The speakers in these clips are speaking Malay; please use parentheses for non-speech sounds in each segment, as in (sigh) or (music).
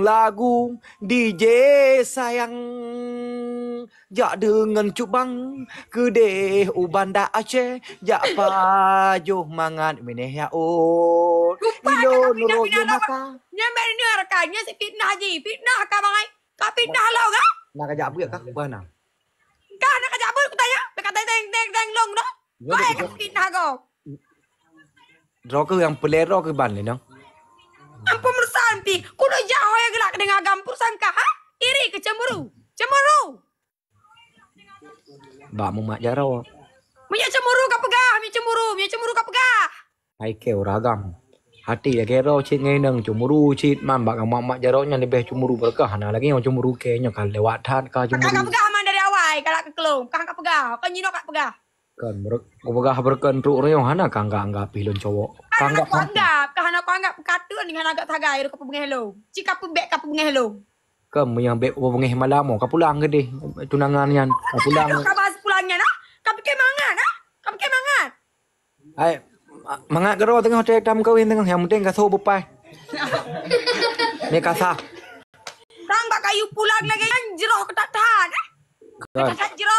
lagu DJ sayang Jak dengan cubang Kedeh uban da Aceh Jak pajuh mangan Mineh ya on Ilo nuru ya maka Nyambil ni rekannya si fitnah je Fitnah kah bangai Kak fitnah lo kah Nak kajak apa ya kah Kau lah. nak kajak apa aku tanya Mereka tanya teng teng teng long dah Kau yang fitnah kau Rokok yang pelera ke ban ni dong Gampur sangka, ha? Iri ke cemburu? Cemburu! Bak mumak jarau. Minyak cemburu kau pegah, minyak cemburu, minyak cemburu kau pegah. Hai ke ragam. Hati ya kerau cik ngeneng cemburu cik man bak mak mak jarau nya lebih cemburu berkah nah lagi yang cemburu ke nya kan lewat hat ka cemburu. Kau pegah aman dari awal kalau ke kelong, kau kau pegah, kau nyino kau pegah kan berubah berkan tu orang hana kangga angga pilon cowok kangga kangga kahana kau angga kata ni kan agak tagai ke pun hello cika pun bek kapu bunga hello kamu yang bek pun malam mau pulang ke deh tunangan yang pulang. lang kapas pulangnya nak kapu ke mangan nak kapu ke mangan ay mangan kerawa tengah hotel tam kau yang tengah yang mending kasau bupai (laughs) ni kasah kangga kayu pulang lagi yang jeroh ketatan kan jeroh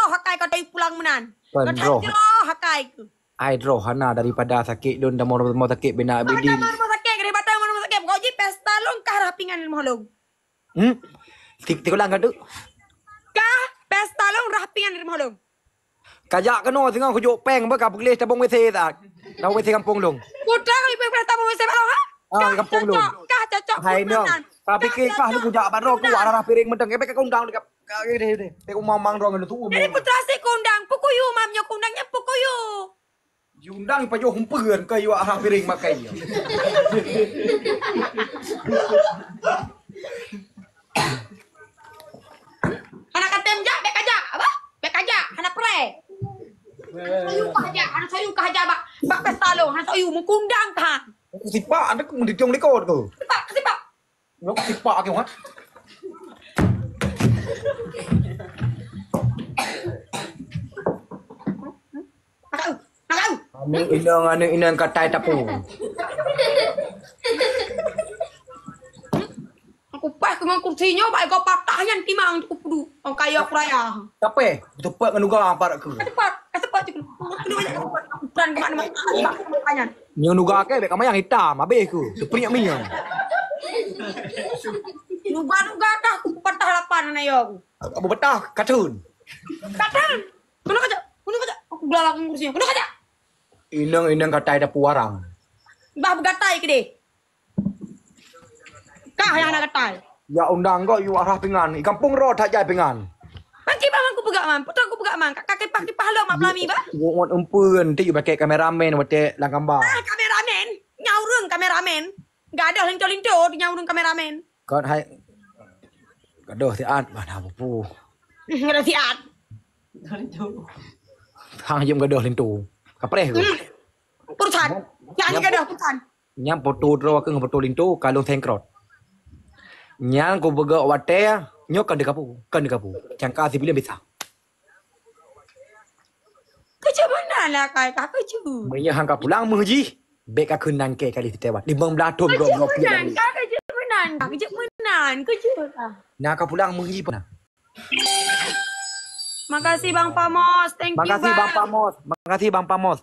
kau tak pulang menan. Kau tak jauh hakai ke. Ai draw hana daripada sakit dun dan mau mau sakit bina abidi. Mana mau mau sakit kena batang mau mau sakit. Kau ji pesta long kah rapingan ilmu halog. Hmm. Tik tik ulang kadu. Kah pesta long rapingan ilmu halog. Kajak kena dengan kujuk peng apa kapuk les tabung wese ta. Tabung wese kampung long. Kuda kau ipek pesta tabung wese malah. Ha? Ah kampung long. Kah cocok. Hai no. Tapi kah lu kujak baru aku arah piring mendeng. Kepek kau undang dekat. Kau ni ni. Tengok umang mang dong tu. Ini putra si kondang. Puku yu mamnya kondangnya puku yu. Yundang pa yu humpeun ka yu ah piring makai yu. Hana (coughs) katem ja bek aja. Apa? Bek aja. Hana pre. Sayu ka aja. Hana sayu ka aja ba. Ba pesta lo. Hana sayu mu kondang ta. Sipak ada ke mendidong dekat tu. Sipak, sipak. Lo sipak ke wah. Ano inong ano inong katay tapo? Aku pa ko man kursi nyo ba ko patahyan ti mang ko pudu. Ang kayo ko raya. Tapi, tupak nganuga ang parak ko. Tupak, tupak ti ko. Kan ko man man. Nyo nuga ke be kamayang hitam abe ko. Tupriak minyo. Nuga nuga ta patah lapan anak yo aku. Apa betah? Katun. Katun. Kena kaca. Kena kaca. Aku belalak kursinya. Kuno kaca. Inang inang katai kata warang. puarang. katai ke deh? Kah yang nak katai? Ya undang kau, you arah pingan. I kampung road tak jai pingan. Pakai bawa aku pegak man. Putra aku pegak man. Kakek pakai pahlo mak pelami ba. Wong wong empun. Tiu pakai kameramen wate langkamba. Ah kameramen. Nyaurung kameramen. Gak ada lincol lincol di nyaurung kameramen. Kau hai กระโดดที่อัดมาทำปูกระโดดที่อัดนตูทางยิมกระโดดลินตูกับเปรกูปุชันยันกระโดดปุชันยังประตูรัวกึ่งประตูลินตูการลงแทงกรดยังกูเบกอวัดเตะยกกันด็กับปูกันด็กับปูจังกาสิบิเลมิดาก็จะมันน่าละกครก็จูไม่ยังหางกับปูลังมือจีเบกก็คืนนังเกะกันดิเตะวัดดิบมืองบลาทุนรวมรวมเพียง Menan Kejap menan. Kerja lah. Nak kau pulang mengi pun Makasih Bang Pamos. Thank Makasih, you Bang. Makasih Bang Pamos. Makasih Bang Pamos.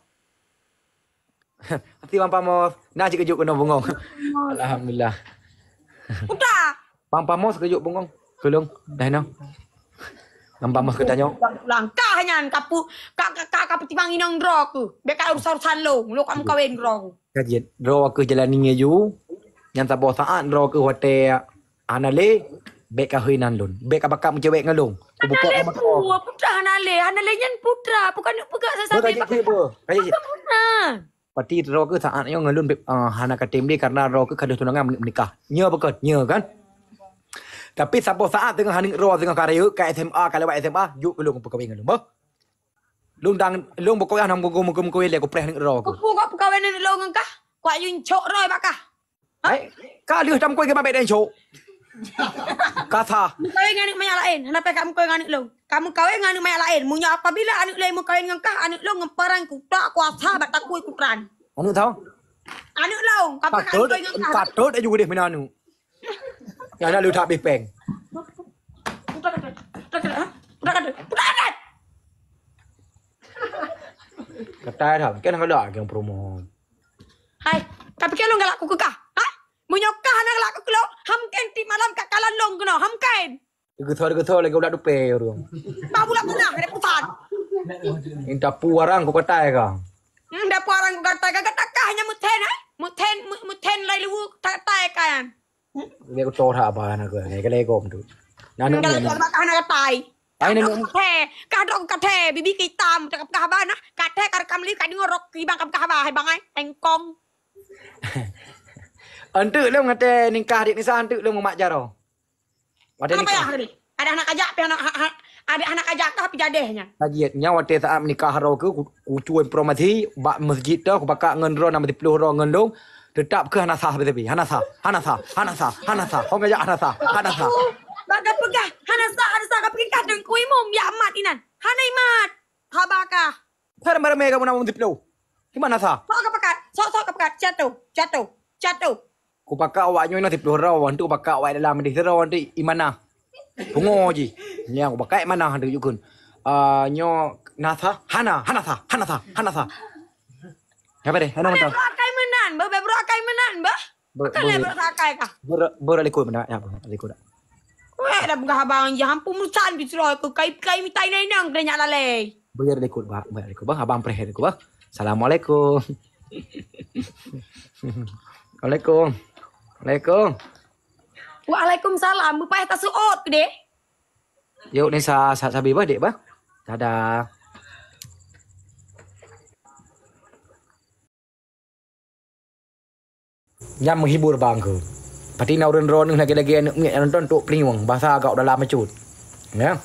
Makasih Bang Pamos. Nak cik kejut kena bungong. Alhamdulillah. Udah. Bang Pamos kejut bungong. Kelung. Dah nak. Bang Pamos kena tanya. Pulang. Kak hanya kapu. Kak kapu timang inong roh aku. Biar kak urusan-urusan lo. Lo kamu kawin roh aku. Kajian. Roh aku jalan ni ngeju yang tak bawa saat draw ke hotel Anale Bek ke hui nan lun Bek apa kak mencewek dengan lun Anale pu Putra Anale Anale yang putra kan Bukan nak pegak saya sampai Bukan putra Pati draw ke saat yang ngelun uh, ah, Hana katim dia Karena draw ke kada tunangan menikah Nya bukan Nya kan Tapi siapa saat dengan Hana draw dengan karya Ke SMA Kalau buat SMA Yuk ke lun Pekawin dengan lun Bah Lung dang lung bokoyah nang gugu mugu mugu ele ko preh ning ro ko. Ko ko pukawen ning lo ngengkah. Ko ayun cok roi bakah. Đấy, kali hitam koi ke babe den cho. Katha. Kau ingat mai ala en, kenapa kamu kau ingat lu? Kamu kau ingat mai ala en, munya apabila anu le mu kau ingat kah anu lu ngemparang ku tak kuasa batakui kutran. Anu tahu? Anu lu, kamu kau ingat kah? Patut aja gede mina anu. Ya ada lu tak bepeng. Udah kada. Udah kada. Udah kada. Udah kada. Kata dah, kan kalau ada yang promo. Getho-getho lagi udah dupe urung. Hmm, tak pula guna kena putar. Minta pu orang ku katai ka. Hmm dah pu orang ku katai ka katakah hanya muthen, muthen, Muten ha? muten tak lu katai ka. Dia ku tor apa nak ku. Ni kele gom tu. Nah nu. Kalau nak kah nak katai. Ai nu muthe, ka dong ka bibi ki tam cakap kah ba nah. Ka the kar kam li ngorok ki bang kah ba hai bang Tengkong. Antuk (laughs) lu lah ngate ningkah dik ni sa antuk lu lah mak jaro. Ada apa yang hari? Ada anak aja, tapi anak ha- ha- ada anak aja tak tapi jadinya. Tadinya waktu saat menikah roh ke kucu informasi bak masjid tu ku bakak ngan roh nama dipeluh roh ngan tetap ke anak sah betul anak sah anak sah anak sah anak sah kau kajak anak sah anak sah. Bagai pegah anak sah anak sah kau pergi kah dengan kui mum ya amat inan anak imat habaka. Terima terima kamu nama dipeluh. Gimana sah? Sok kepekat sok sok kepekat jatuh jatuh jatuh. Ku pakak awak nyoi nasi puluh raw Hantu pakak awak dalam Di serau nanti Imana Bungo ji, Ni aku pakai mana Hantu yukun uh, Nyo Nasa Hana Hanasa Hanasa Hanasa Apa deh Hana mentah Berakai menan Berakai menan Berakai menan Berakai menan Berakai menan Berakai menan Weh, dah buka habang je. Hampu merusakan di surau aku. Kai-kai minta ini yang kena nyak lalai. Biar dekut, bah. Biar dekut, bah. Habang perih dekut, bah. Assalamualaikum. Waalaikumsalam. Assalamualaikum. Waalaikumsalam. Bapak yang tak suot ke dek? Yuk ni sa sa sabi ba dek ba? Dadah. Yang menghibur bang ke. Pati nak orang lagi-lagi anak-anak yang nonton tu peniwang. Bahasa agak dalam macut. Ya.